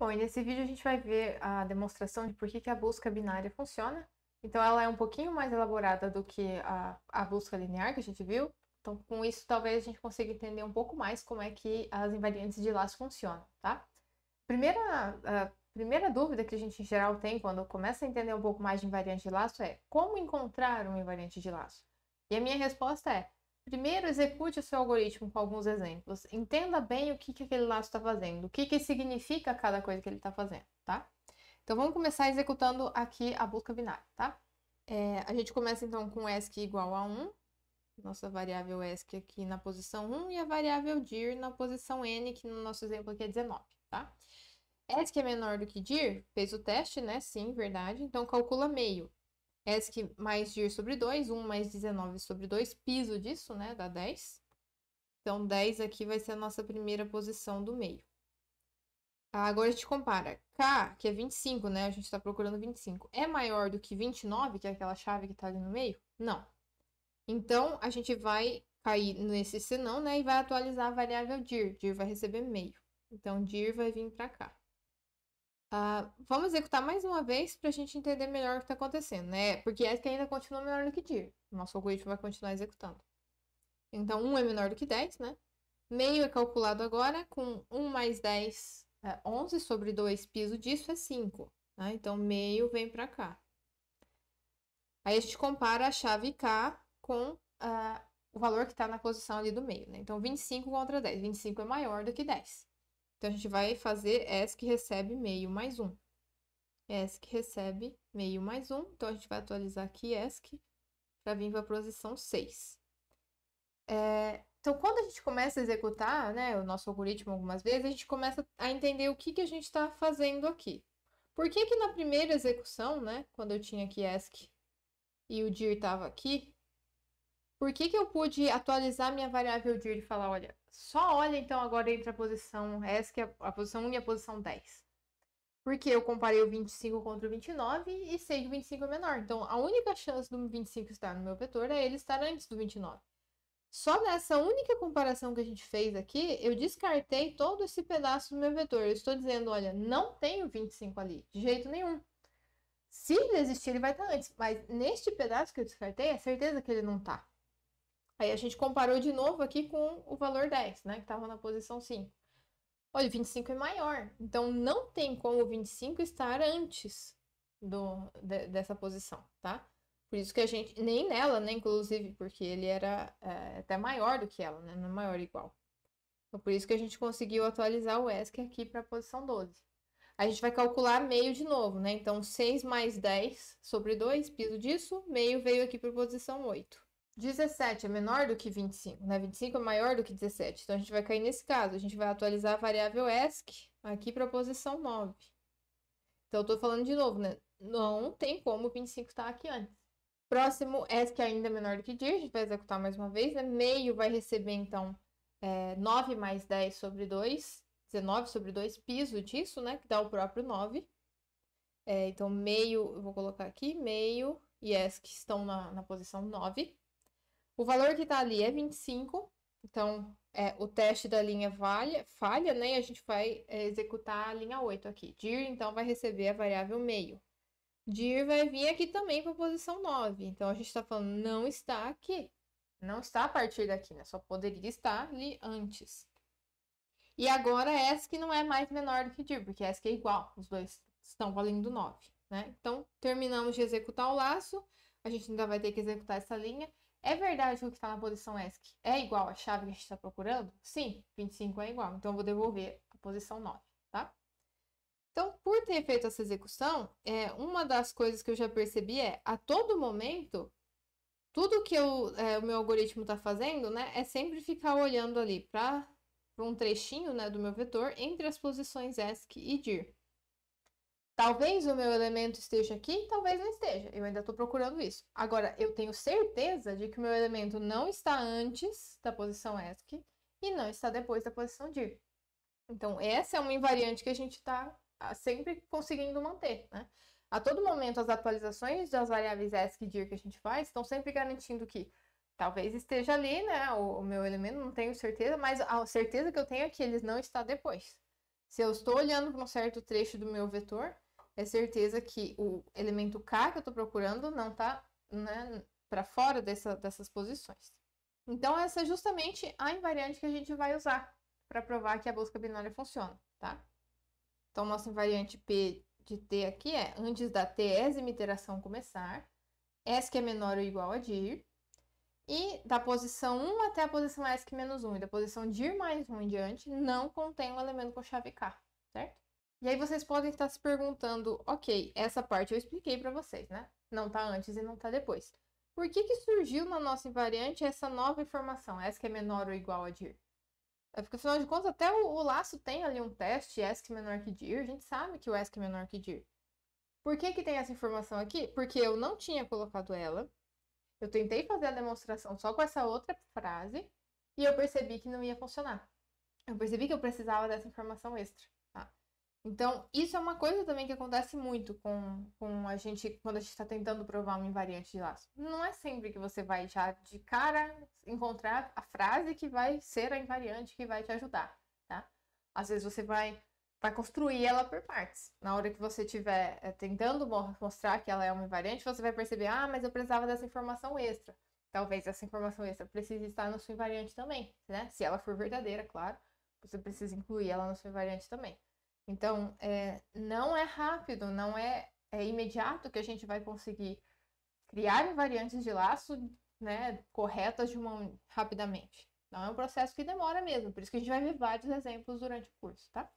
Bom, e nesse vídeo a gente vai ver a demonstração de por que, que a busca binária funciona. Então ela é um pouquinho mais elaborada do que a, a busca linear que a gente viu. Então com isso talvez a gente consiga entender um pouco mais como é que as invariantes de laço funcionam, tá? Primeira, a primeira dúvida que a gente em geral tem quando começa a entender um pouco mais de invariante de laço é como encontrar um invariante de laço? E a minha resposta é Primeiro, execute o seu algoritmo com alguns exemplos. Entenda bem o que, que aquele laço está fazendo, o que, que significa cada coisa que ele está fazendo, tá? Então, vamos começar executando aqui a busca binária, tá? É, a gente começa, então, com ESC igual a 1, nossa variável ESC aqui na posição 1 e a variável dir na posição n, que no nosso exemplo aqui é 19, tá? ESC é menor do que dir, fez o teste, né? Sim, verdade. Então, calcula meio. ESC mais DIR sobre 2, 1 mais 19 sobre 2, piso disso, né, dá 10. Então, 10 aqui vai ser a nossa primeira posição do meio. Agora a gente compara K, que é 25, né? A gente está procurando 25. É maior do que 29, que é aquela chave que está ali no meio? Não. Então, a gente vai cair nesse senão, né? E vai atualizar a variável dir. Dir vai receber meio. Então, dir vai vir para cá. Uh, vamos executar mais uma vez para a gente entender melhor o que está acontecendo, né? Porque que ainda continua menor do que dir. Nosso algoritmo vai continuar executando. Então, 1 é menor do que 10, né? Meio é calculado agora com 1 mais 10, é 11 sobre 2, piso disso é 5. Né? Então, meio vem para cá. Aí a gente compara a chave K com uh, o valor que está na posição ali do meio, né? Então, 25 contra 10. 25 é maior do que 10. Então, a gente vai fazer ESC recebe meio mais um. ESC recebe meio mais um. Então, a gente vai atualizar aqui ESC para vir para a posição 6. É, então, quando a gente começa a executar né, o nosso algoritmo algumas vezes, a gente começa a entender o que, que a gente está fazendo aqui. Por que, que na primeira execução, né, quando eu tinha aqui ESC e o DIR estava aqui, por que, que eu pude atualizar minha variável dir e falar, olha, só olha então agora entre a posição essa que é a posição 1 e a posição 10? Porque eu comparei o 25 contra o 29 e sei que o 25 é menor. Então, a única chance do 25 estar no meu vetor é ele estar antes do 29. Só nessa única comparação que a gente fez aqui, eu descartei todo esse pedaço do meu vetor. Eu estou dizendo, olha, não tenho 25 ali, de jeito nenhum. Se ele existir, ele vai estar antes. Mas neste pedaço que eu descartei, é certeza que ele não está. Aí a gente comparou de novo aqui com o valor 10, né? Que estava na posição 5. Olha, 25 é maior. Então, não tem como o 25 estar antes do, de, dessa posição, tá? Por isso que a gente, nem nela, né? Inclusive, porque ele era é, até maior do que ela, né? Não é maior ou igual. Então, por isso que a gente conseguiu atualizar o ESC aqui para a posição 12. A gente vai calcular meio de novo, né? Então, 6 mais 10 sobre 2, piso disso, meio veio aqui para a posição 8. 17 é menor do que 25, né? 25 é maior do que 17. Então, a gente vai cair nesse caso. A gente vai atualizar a variável ESC aqui para a posição 9. Então, eu estou falando de novo, né? Não tem como o 25 estar tá aqui antes. Próximo, ESC é ainda menor do que dir. A gente vai executar mais uma vez, né? Meio vai receber, então, é, 9 mais 10 sobre 2. 19 sobre 2, piso disso, né? Que dá o próprio 9. É, então, meio, eu vou colocar aqui, meio e ESC estão na, na posição 9. O valor que está ali é 25, então é, o teste da linha falha, falha, né? E a gente vai é, executar a linha 8 aqui. Dir, então, vai receber a variável meio. Dir vai vir aqui também para a posição 9. Então, a gente está falando não está aqui. Não está a partir daqui, né? Só poderia estar ali antes. E agora, S que não é mais menor do que dir, porque S que é igual. Os dois estão valendo 9, né? Então, terminamos de executar o laço. A gente ainda vai ter que executar essa linha. É verdade que o que está na posição ESC é igual à chave que a gente está procurando? Sim, 25 é igual. Então, eu vou devolver a posição 9, tá? Então, por ter feito essa execução, é, uma das coisas que eu já percebi é, a todo momento, tudo que eu, é, o meu algoritmo está fazendo, né, é sempre ficar olhando ali para um trechinho né, do meu vetor entre as posições ESC e DIR. Talvez o meu elemento esteja aqui, talvez não esteja. Eu ainda estou procurando isso. Agora, eu tenho certeza de que o meu elemento não está antes da posição ESC e não está depois da posição DIR. Então, essa é uma invariante que a gente está ah, sempre conseguindo manter, né? A todo momento, as atualizações das variáveis ESC e DIR que a gente faz estão sempre garantindo que talvez esteja ali, né? O, o, meu elemento, não tenho certeza, mas a certeza que eu tenho é que eles não está depois. Se eu estou olhando para um certo trecho do meu vetor, é certeza que o elemento K que eu estou procurando não está né, para fora dessa, dessas posições. Então, essa é justamente a invariante que a gente vai usar para provar que a busca binária funciona, tá? Então, nossa invariante P de T aqui é antes da tésima iteração começar, s que é menor ou igual a DIR, e da posição 1 até a posição que é menos 1 e da posição DIR mais 1 em diante, não contém o um elemento com chave K, certo? E aí vocês podem estar se perguntando, ok, essa parte eu expliquei para vocês, né? Não tá antes e não tá depois. Por que que surgiu na nossa invariante essa nova informação, S que é menor ou igual a dir? É porque, afinal de contas, até o, o, laço tem ali um teste, ESC menor que dir, a gente sabe que o ESC é menor que dir. Por que que tem essa informação aqui? Porque eu não tinha colocado ela, eu tentei fazer a demonstração só com essa outra frase, e eu percebi que não ia funcionar. Eu percebi que eu precisava dessa informação extra. Então, isso é uma coisa também que acontece muito com, com a gente quando a gente está tentando provar uma invariante de laço. Não é sempre que você vai já de cara encontrar a frase que vai ser a invariante que vai te ajudar, tá? Às vezes você vai, vai construir ela por partes. Na hora que você estiver é, eh, tentando mostrar que ela é uma invariante, você vai perceber, ah, mas eu precisava dessa informação extra. Talvez essa informação extra precise estar na sua invariante também, né? Se ela for verdadeira, claro, você precisa incluir ela na sua invariante também. Então, é, não é rápido, não é, é imediato que a gente vai conseguir criar variantes de laço né, corretas de uma, rapidamente. Não é um processo que demora mesmo, por isso que a gente vai ver vários exemplos durante o curso, tá?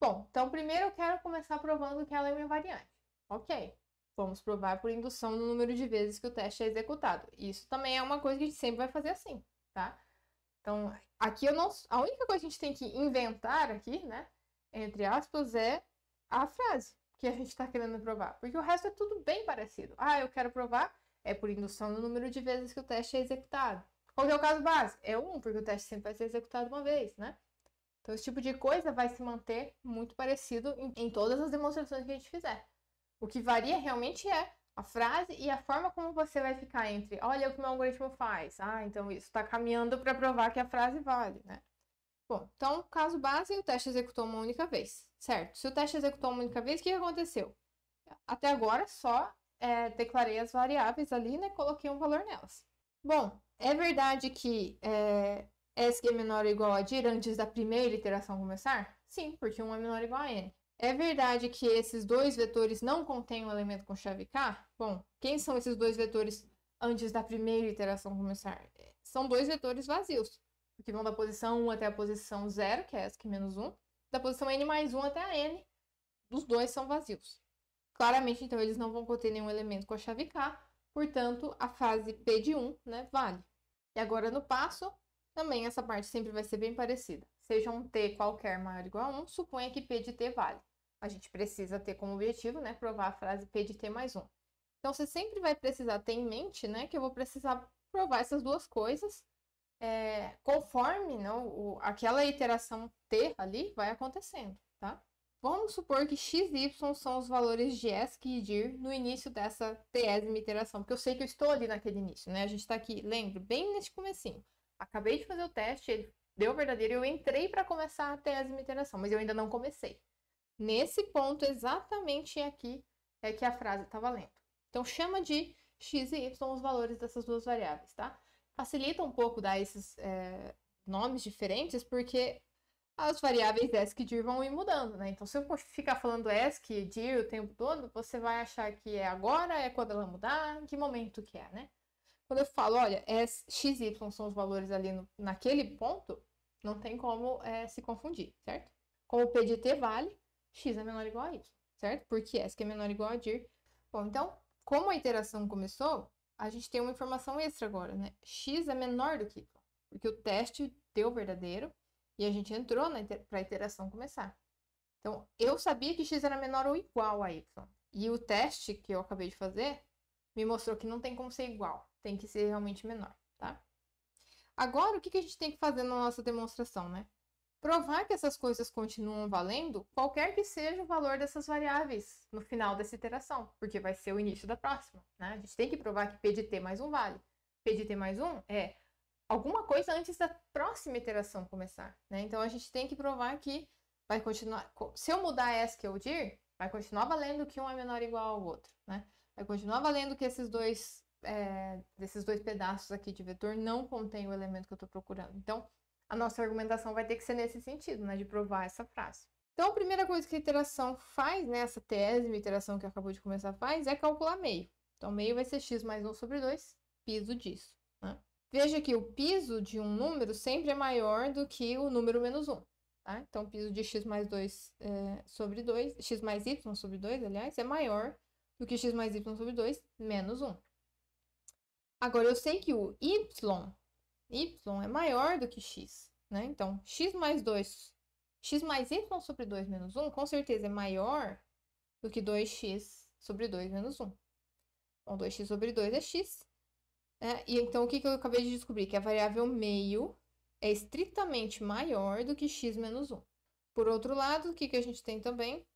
Bom, então primeiro eu quero começar provando que ela é uma invariante. Ok, vamos provar por indução no número de vezes que o teste é executado. Isso também é uma coisa que a gente sempre vai fazer assim, tá? Então, aqui eu não. A única coisa que a gente tem que inventar aqui, né? entre aspas, é a frase que a gente está querendo provar. Porque o resto é tudo bem parecido. Ah, eu quero provar, é por indução do número de vezes que o teste é executado. Qual é o caso base? É um, porque o teste sempre vai ser executado uma vez, né? Então, esse tipo de coisa vai se manter muito parecido em, em todas as demonstrações que a gente fizer. O que varia realmente é a frase e a forma como você vai ficar entre, olha o que meu algoritmo faz, ah, então isso está caminhando para provar que a frase vale, né? Bom, então, caso base, o teste executou uma única vez, certo? Se o teste executou uma única vez, o que aconteceu? Até agora, só é, declarei as variáveis ali, né? Coloquei um valor nelas. Bom, é verdade que é, é menor ou igual a dir antes da primeira iteração começar? Sim, porque 1 é menor ou igual a n. É verdade que esses dois vetores não contêm um elemento com chave k? Bom, quem são esses dois vetores antes da primeira iteração começar? São dois vetores vazios que vão da posição 1 até a posição 0, que é essa aqui é menos 1, da posição n mais 1 até a n, os dois são vazios. Claramente, então, eles não vão conter nenhum elemento com a chave K, portanto, a fase P de 1 né, vale. E agora, no passo, também essa parte sempre vai ser bem parecida. Seja um T qualquer maior ou igual a 1, suponha que P de T vale. A gente precisa ter como objetivo né, provar a frase P de T mais 1. Então, você sempre vai precisar ter em mente né, que eu vou precisar provar essas duas coisas, é, conforme não, né, o, aquela iteração T ali vai acontecendo, tá? Vamos supor que x e y são os valores de ESC e DIR no início dessa tésima iteração, porque eu sei que eu estou ali naquele início, né? A gente está aqui, lembro, bem nesse comecinho. Acabei de fazer o teste, ele deu verdadeiro eu entrei para começar a tésima iteração, mas eu ainda não comecei. Nesse ponto, exatamente aqui, é que a frase está valendo. Então, chama de x e y os valores dessas duas variáveis, tá? facilita um pouco dar esses é, nomes diferentes, porque as variáveis ESC e dir vão ir mudando, né? Então, se eu ficar falando ESC e dir o tempo todo, você vai achar que é agora, é quando ela mudar, em que momento que é, né? Quando eu falo, olha, S, X, Y são os valores ali no, naquele ponto, não tem como é, se confundir, certo? Como o PDT vale, X é menor ou igual a Y, certo? Porque ESC é menor ou igual a dir. Bom, então, como a interação começou, a gente tem uma informação extra agora, né? X é menor do que Y, porque o teste deu verdadeiro e a gente entrou inter... para a iteração começar. Então, eu sabia que X era menor ou igual a Y. E o teste que eu acabei de fazer me mostrou que não tem como ser igual, tem que ser realmente menor, tá? Agora, o que, que a gente tem que fazer na nossa demonstração, né? provar que essas coisas continuam valendo, qualquer que seja o valor dessas variáveis no final dessa iteração, porque vai ser o início da próxima. Né? A gente tem que provar que P de T mais um vale. P de T mais um é alguma coisa antes da próxima iteração começar. Né? Então a gente tem que provar que vai continuar. Se eu mudar S que eu dir, vai continuar valendo que um é menor ou igual ao outro. Né? Vai continuar valendo que esses dois, é, eh, esses dois pedaços aqui de vetor não contêm o elemento que eu estou procurando. Então, a nossa argumentação vai ter que ser nesse sentido, né? De provar essa frase. Então, a primeira coisa que a iteração faz, né? Essa tese, a iteração que acabou de começar, faz, é calcular meio. Então, meio vai ser x mais 1 sobre 2, piso disso. Né? Veja que o piso de um número sempre é maior do que o número menos 1. Tá? Então, o piso de x mais 2 é, sobre 2, x mais y sobre 2, aliás, é maior do que x mais y sobre 2 menos 1. Agora, eu sei que o y y é maior do que x, né? Então, x mais 2, x mais y sobre 2 menos 1, com certeza é maior do que 2x sobre 2 menos 1. Bom, 2x sobre 2 é x. Né? E então, o que, eu acabei de descobrir? Que a variável meio é estritamente maior do que x menos 1. Por outro lado, o que, que a gente tem também?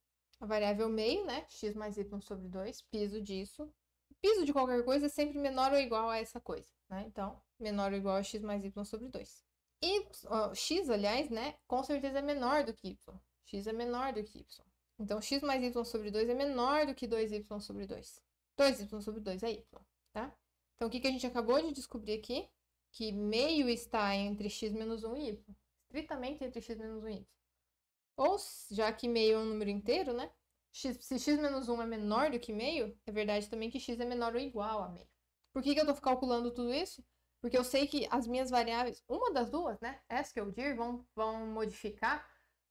A variável meio, né? x mais y sobre 2, piso disso, piso de qualquer coisa é sempre menor ou igual a essa coisa, né? Então, menor ou igual a x mais y sobre 2. Y, ó, x, aliás, né, com certeza é menor do que y. x é menor do que y. Então, x mais y sobre 2 é menor do que 2y sobre 2. 2y sobre 2 é y, tá? Então, o que, que a gente acabou de descobrir aqui? Que meio está entre x menos 1 e y. Estritamente entre x menos 1 e y. Ou, já que meio é um número inteiro, né? X, se x menos 1 é menor do que meio, é verdade também que x é menor ou igual a meio. Por que, que eu estou calculando tudo isso? Porque eu sei que as minhas variáveis, uma das duas, né, que eu DIR, vão, vão modificar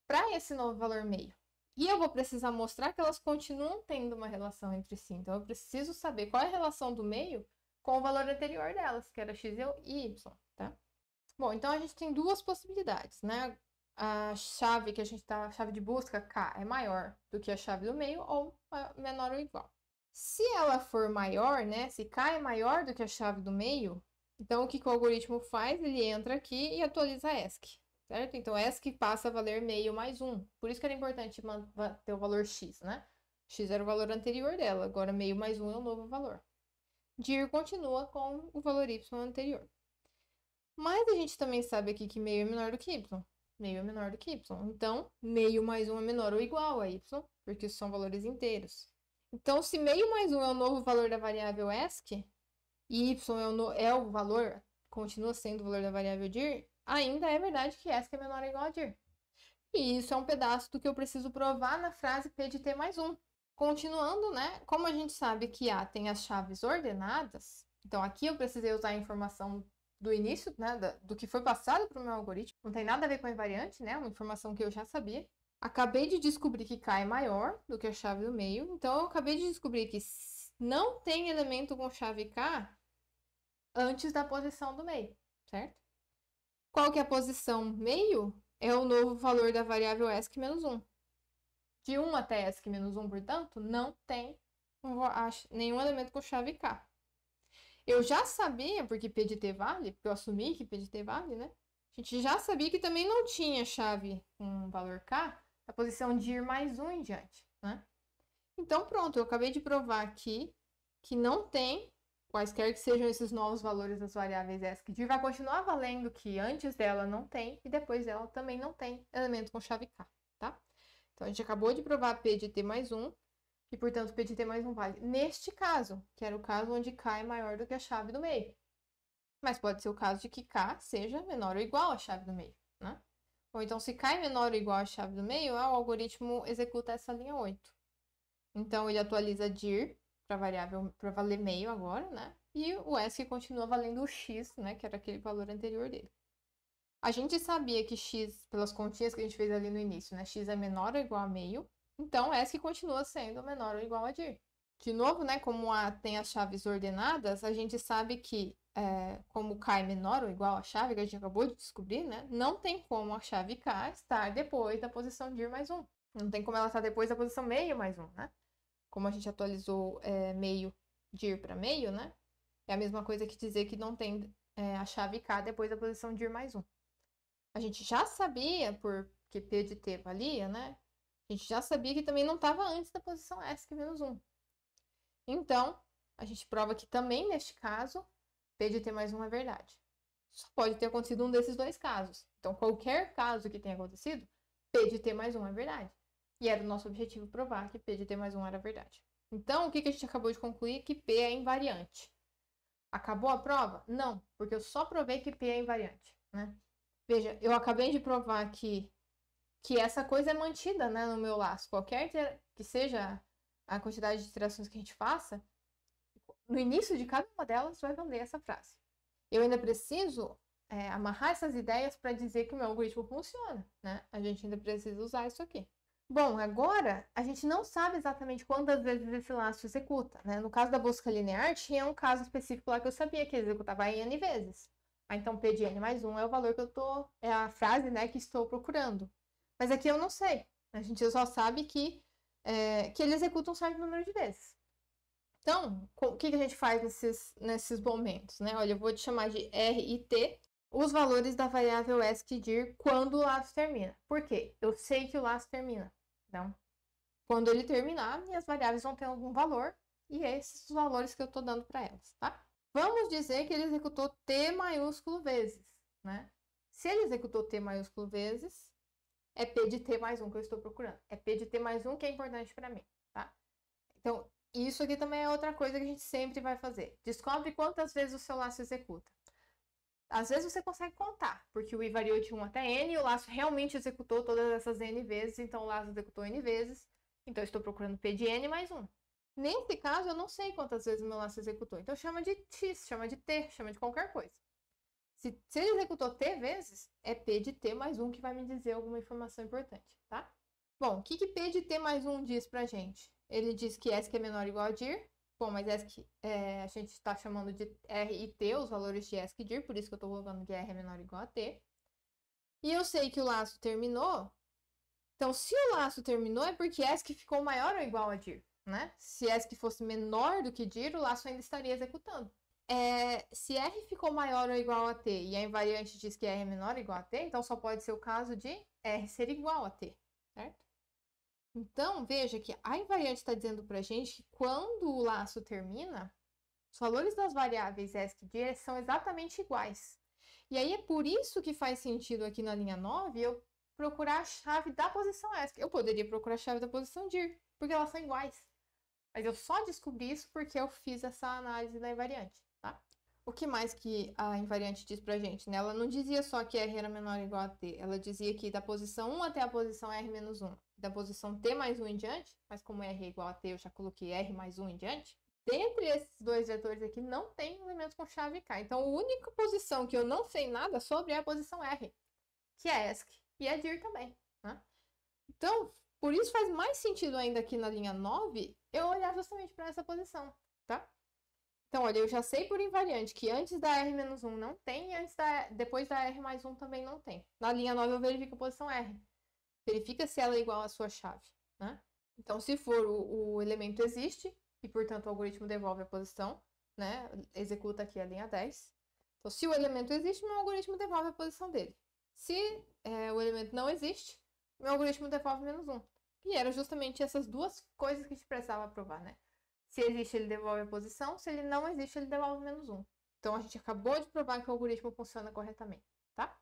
para esse novo valor meio. E eu vou precisar mostrar que elas continuam tendo uma relação entre si. Então, eu preciso saber qual é a relação do meio com o valor anterior delas, que era x e y, tá? Bom, então a gente tem duas possibilidades, né? a chave que a gente está, a chave de busca K é maior do que a chave do meio ou menor ou igual. Se ela for maior, né, se K é maior do que a chave do meio, então o que, que o algoritmo faz? Ele entra aqui e atualiza a ESC, certo? Então ESC passa a valer meio mais um. Por isso que era importante ter o valor X, né? X era o valor anterior dela, agora meio mais um é o novo valor. DIR continua com o valor Y anterior. Mas a gente também sabe aqui que meio é menor do que Y meio é menor do que y. Então, meio mais um é menor ou igual a y, porque são valores inteiros. Então, se meio mais um é o novo valor da variável ESC, e y é o, no, é o valor, continua sendo o valor da variável dir, ainda é verdade que ESC é menor ou igual a dir. E isso é um pedaço do que eu preciso provar na frase P de T mais 1. Continuando, né? Como a gente sabe que A tem as chaves ordenadas, então aqui eu precisei usar a informação do início, né, do que foi passado para o meu algoritmo, não tem nada a ver com a invariante, né, uma informação que eu já sabia. Acabei de descobrir que K é maior do que a chave do meio, então eu acabei de descobrir que não tem elemento com chave K antes da posição do meio, certo? Qual que é a posição meio? É o novo valor da variável ESC menos 1. De 1 até ESC menos 1, portanto, não tem nenhum elemento com chave K. Eu já sabia, porque PDT vale, porque eu assumi que PDT vale, né? A gente já sabia que também não tinha chave com valor K na posição de ir mais um em diante, né? Então, pronto, eu acabei de provar aqui que não tem, quaisquer que sejam esses novos valores das variáveis s que vai continuar valendo que antes dela não tem e depois dela também não tem elemento com chave K, tá? Então, a gente acabou de provar P de T mais um e, portanto, o petit mais um vale. Neste caso, que era o caso onde K é maior do que a chave do meio. Mas pode ser o caso de que K seja menor ou igual à chave do meio, né? Ou então, se K é menor ou igual à chave do meio, o algoritmo executa essa linha 8. Então, ele atualiza dir para variável para valer meio agora, né? E o que continua valendo o x, né? Que era aquele valor anterior dele. A gente sabia que x, pelas continhas que a gente fez ali no início, né? x é menor ou igual a meio, então, S que continua sendo menor ou igual a dir. De novo, né, como a, tem as chaves ordenadas, a gente sabe que, é, como K é menor ou igual a chave, que a gente acabou de descobrir, né, não tem como a chave K estar depois da posição dir mais 1. Não tem como ela estar depois da posição meio mais 1, né? Como a gente atualizou é, meio dir para meio, né? É a mesma coisa que dizer que não tem é, a chave K depois da posição dir mais 1. A gente já sabia, porque P de T valia, né? A gente já sabia que também não estava antes da posição é menos 1. Então, a gente prova que também, neste caso, P de T mais 1 é verdade. Só pode ter acontecido um desses dois casos. Então, qualquer caso que tenha acontecido, P de T mais 1 é verdade. E era o nosso objetivo provar que P de T mais 1 era verdade. Então, o que, que a gente acabou de concluir? Que P é invariante. Acabou a prova? Não, porque eu só provei que P é invariante. Né? Veja, eu acabei de provar que que essa coisa é mantida né, no meu laço. Qualquer que seja a quantidade de interações que a gente faça, no início de cada uma delas vai valer essa frase. Eu ainda preciso é, amarrar essas ideias para dizer que o meu algoritmo funciona. Né? A gente ainda precisa usar isso aqui. Bom, agora a gente não sabe exatamente quantas vezes esse laço executa. Né? No caso da busca linear, tinha um caso específico lá que eu sabia que executava n vezes. Ah, então, P de n mais 1 é o valor que eu tô, é a frase né, que estou procurando. Mas aqui eu não sei. A gente só sabe que, é, que ele executa um certo número de vezes. Então, o que, que a gente faz nesses, nesses momentos? Né? Olha, eu vou te chamar de R e T, os valores da variável s quando o laço termina. Por quê? Eu sei que o laço termina. Então, quando ele terminar, minhas variáveis vão ter algum valor e esses são os valores que eu estou dando para elas, tá? Vamos dizer que ele executou t maiúsculo vezes, né? Se ele executou t maiúsculo vezes, é P de T mais um que eu estou procurando. É P de T mais um que é importante para mim, tá? Então, isso aqui também é outra coisa que a gente sempre vai fazer. Descobre quantas vezes o seu laço executa. Às vezes você consegue contar, porque o i variou de 1 até n e o laço realmente executou todas essas n vezes, então o laço executou n vezes, então eu estou procurando p de n mais 1. Nesse caso, eu não sei quantas vezes o meu laço executou, então chama de x, chama de t, chama de qualquer coisa. Se, se ele executou T vezes, é P de T mais 1 que vai me dizer alguma informação importante, tá? Bom, o que, que P de T mais 1 diz pra gente? Ele diz que ESC é menor ou igual a DIR. Bom, mas ESC, é, a gente está chamando de R e T, os valores de ESC e DIR, por isso que eu estou colocando que R é menor ou igual a T. E eu sei que o laço terminou. Então, se o laço terminou, é porque ESC ficou maior ou igual a DIR, né? Se ESC fosse menor do que DIR, o laço ainda estaria executando é, se R ficou maior ou igual a T e a invariante diz que R é menor ou igual a T, então só pode ser o caso de R ser igual a T, certo? Então, veja que a invariante está dizendo para a gente que quando o laço termina, os valores das variáveis S e D são exatamente iguais. E aí é por isso que faz sentido aqui na linha 9 eu procurar a chave da posição S. Eu poderia procurar a chave da posição d, porque elas são iguais. Mas eu só descobri isso porque eu fiz essa análise da invariante o que mais que a invariante diz pra gente? Né? Ela não dizia só que R era menor ou igual a T, ela dizia que da posição 1 até a posição R menos 1, da posição T mais 1 em diante, mas como R é igual a T, eu já coloquei R mais 1 em diante, dentre esses dois vetores aqui não tem elementos com chave K. Então, a única posição que eu não sei nada sobre é a posição R, que é ESC e é DIR também. Né? Então, por isso faz mais sentido ainda aqui na linha 9 eu olhar justamente para essa posição, tá? Então, olha, eu já sei por invariante que antes da R-1 não tem e antes da, depois da R mais 1 também não tem. Na linha 9 eu verifico a posição R. Verifica se ela é igual à sua chave, né? Então, se for o, o elemento existe e, portanto, o algoritmo devolve a posição, né? Executa aqui a linha 10. Então, se o elemento existe, meu algoritmo devolve a posição dele. Se é, o elemento não existe, meu algoritmo devolve menos 1. E eram justamente essas duas coisas que a gente precisava provar, né? Se existe, ele devolve a posição. Se ele não existe, ele devolve menos um. Então, a gente acabou de provar que o algoritmo funciona corretamente, tá?